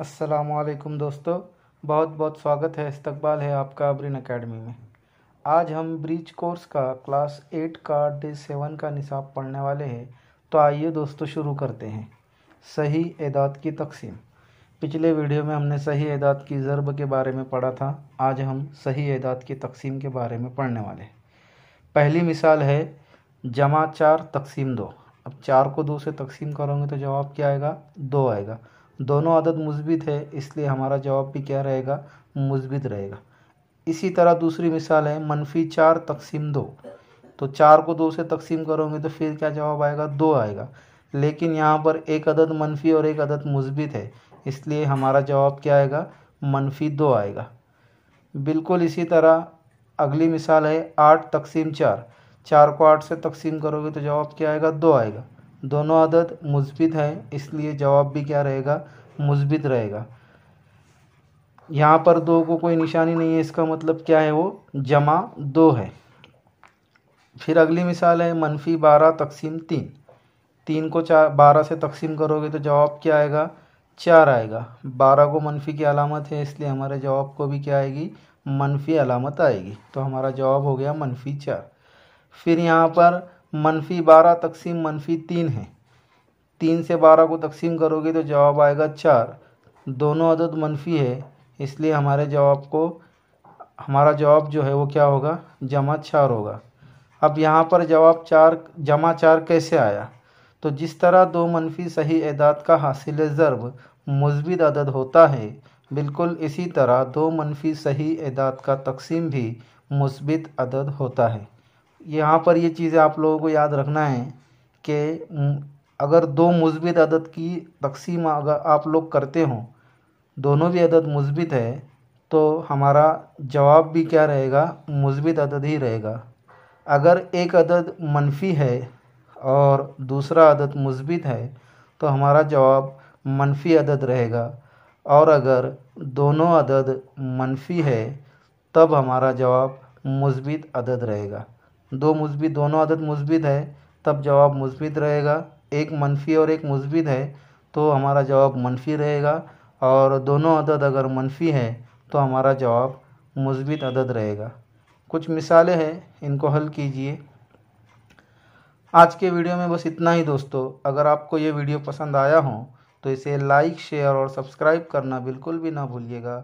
असलकुम दोस्तों बहुत बहुत स्वागत है इस्तकबाल है आपका अब्रिन अकेडमी में आज हम ब्रिज कोर्स का क्लास एट का डे सेवन का निसाब पढ़ने वाले हैं तो आइए दोस्तों शुरू करते हैं सही एदाद की तकसीम पिछले वीडियो में हमने सही एदाद की ज़रब के बारे में पढ़ा था आज हम सही एदाद की तकसीम के बारे में पढ़ने वाले हैं पहली मिसाल है जमा चार तकसीम दो अब चार को दो से तकसीम करोगे तो जवाब क्या आएगा दो आएगा दोनों आदत मुस्बित है इसलिए हमारा जवाब भी क्या रहेगा मुस्बित रहेगा इसी तरह दूसरी मिसाल है मनफी चार तकसीम दो तो चार को दो से तकसीम करोगे तो फिर क्या जवाब आएगा दो आएगा लेकिन यहाँ पर एक अदद मनफी और एक अदद मुस्बित है इसलिए हमारा जवाब क्या आएगा मनफी दो आएगा बिल्कुल इसी तरह अगली मिसाल है आठ तकसीम चार चार को आठ से तकसीम करोगे तो जवाब क्या आएगा दो आएगा दोनों आदत मुस्बित हैं इसलिए जवाब भी क्या रहेगा मुस्बित रहेगा यहाँ पर दो को कोई निशानी नहीं है इसका मतलब क्या है वो जमा दो है फिर अगली मिसाल है मनफी बारह तकसीम तीन तीन को चार बारह से तकसीम करोगे तो जवाब क्या आएगा चार आएगा बारह को मनफी की अलामत है इसलिए हमारे जवाब को भी क्या आएगी मनफी अलामत आएगी तो हमारा जवाब हो गया मनफी चार फिर यहाँ पर मनफी बारह तकसीम मनफी तीन है तीन से बारह को तकसीम करोगे तो जवाब आएगा चार दोनों अदद मनफी है इसलिए हमारे जवाब को हमारा जवाब जो है वो क्या होगा जमा चार होगा अब यहाँ पर जवाब चार जमा चार कैसे आया तो जिस तरह दो मनफी सही एदाद का हासिल ज़रब मजबित अदद होता है बिल्कुल इसी तरह दो मनफी सही एदाद का तकसीम भी मुसबित अदद होता है यहाँ पर ये चीज़ें आप लोगों को याद रखना है कि अगर दो मुस्बित अदद की तकसीम अगर आप लोग करते हों दोनों भी अदद मुस्बित है तो हमारा जवाब भी क्या रहेगा मुस्बित अदद ही रहेगा अगर एक अदद मनफी है और दूसरा अदद मुस्बित है तो हमारा जवाब मनफी अदद रहेगा और अगर दोनों अदद मनफी है तब हमारा जवाब मुस्बित अदद रहेगा दो मुस्बित दोनों आदत मुस्बित है तब जवाब मुस्बित रहेगा एक मनफ़ी और एक मुस्बित है तो हमारा जवाब मनफ़ी रहेगा और दोनों अदद अगर मनफ़ी है तो हमारा जवाब मुस्बित अदद रहेगा कुछ मिसालें हैं इनको हल कीजिए आज के वीडियो में बस इतना ही दोस्तों अगर आपको ये वीडियो पसंद आया हो तो इसे लाइक शेयर और सब्सक्राइब करना बिल्कुल भी ना भूलिएगा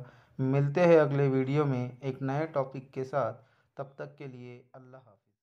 मिलते हैं अगले वीडियो में एक नए टॉपिक के साथ तब तक के लिए अल्लाह हाफ़